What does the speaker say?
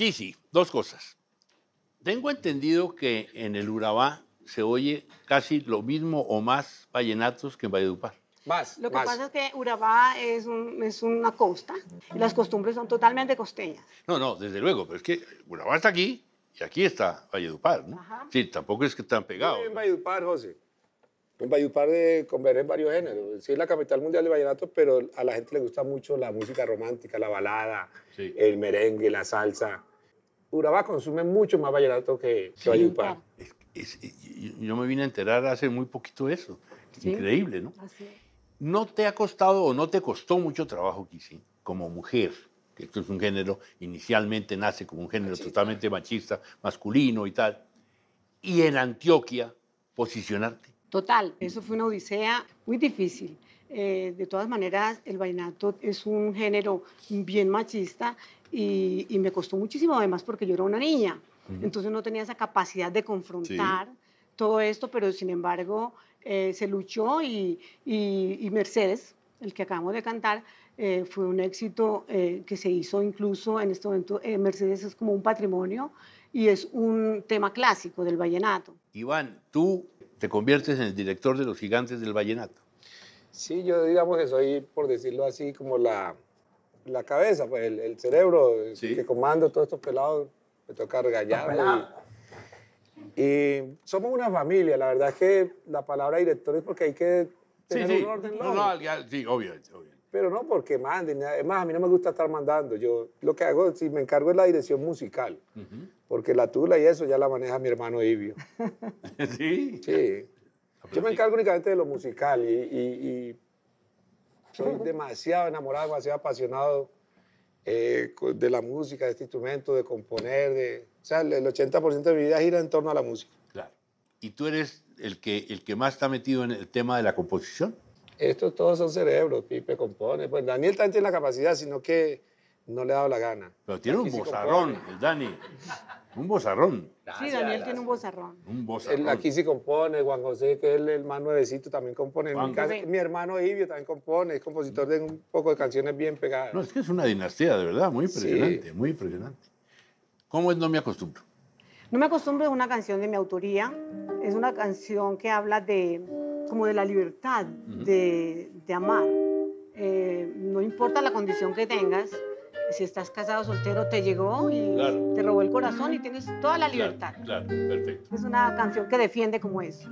Sí, sí, dos cosas. Tengo entendido que en el Urabá se oye casi lo mismo o más vallenatos que en Valledupar. Más, lo que pasa es que Urabá es, es una costa y las costumbres son totalmente costeñas. No, no, desde luego, pero es que Urabá está aquí y aquí está Valledupar, ¿no? Sí, tampoco es que están pegados. En Valledupar, José. En Valledupar de eh, convergen varios géneros. Sí, es la capital mundial de vallenatos, pero a la gente le gusta mucho la música romántica, la balada, el merengue, la salsa. Urabá consume mucho más vallenato que, que ah. yo me vine a enterar hace muy poquito eso. Increíble, ¿no? Así es. ¿No te ha costado o no te costó mucho trabajo, Kissy, como mujer? Que esto es un género, inicialmente nace como un género totalmente machista, masculino y tal. Y en Antioquia, posicionarte. Total, eso fue una odisea muy difícil. Eh, de todas maneras, el vallenato es un género bien machista y, me costó muchísimo, además porque yo era una niña, entonces no tenía esa capacidad de confrontar todo esto, pero sin embargo eh, se luchó y, Mercedes, el que acabamos de cantar, eh, fue un éxito que se hizo incluso en este momento, Mercedes es como un patrimonio y es un tema clásico del vallenato. Iván, tú te conviertes en el director de los gigantes del vallenato. Sí, yo digamos que soy, por decirlo así, como la, cabeza, pues el, cerebro que comando todos estos pelados, me toca regañar. Y, somos una familia, la verdad es que la palabra director es porque hay que tener un orden No, sí, obvio, obvio. Pero no porque manden, además a mí no me gusta estar mandando, yo lo que hago, si me encargo es la dirección musical, porque la tula y eso ya la maneja mi hermano Ivio. Sí. Yo me encargo únicamente de lo musical y, soy demasiado enamorado, demasiado apasionado eh, de la música, de este instrumento, de componer. De, o sea, el 80% de mi vida gira en torno a la música. Claro. ¿Y tú eres el que, el que más está metido en el tema de la composición? Estos todos son cerebros, Pipe compone. Pues Daniel también tiene la capacidad, sino que no le ha dado la gana. Pero tiene un bozarrón, el Dani. Un bozarrón. Sí, Daniel tiene un bozarrón. Un bozarrón. aquí sí compone, Juan José, que es el más nuevecito, también compone. mi, hermano Ivio también compone, es compositor de un poco de canciones bien pegadas. No, es que es una dinastía, de verdad, muy impresionante, muy impresionante. ¿Cómo es No me acostumbro? No me acostumbro es una canción de mi autoría, es una canción que habla de como de la libertad de, amar. Eh, no importa la condición que tengas, si estás casado soltero, te llegó y te robó el corazón y tienes toda la libertad. perfecto. Es una canción que defiende como eso.